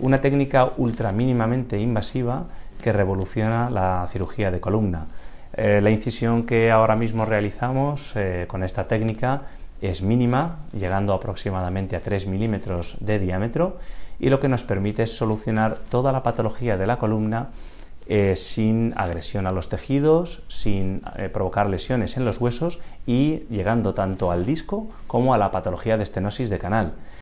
una técnica ultra mínimamente invasiva que revoluciona la cirugía de columna. Eh, la incisión que ahora mismo realizamos eh, con esta técnica es mínima, llegando aproximadamente a 3 milímetros de diámetro, y lo que nos permite es solucionar toda la patología de la columna eh, sin agresión a los tejidos, sin provocar lesiones en los huesos y llegando tanto al disco como a la patología de estenosis de canal.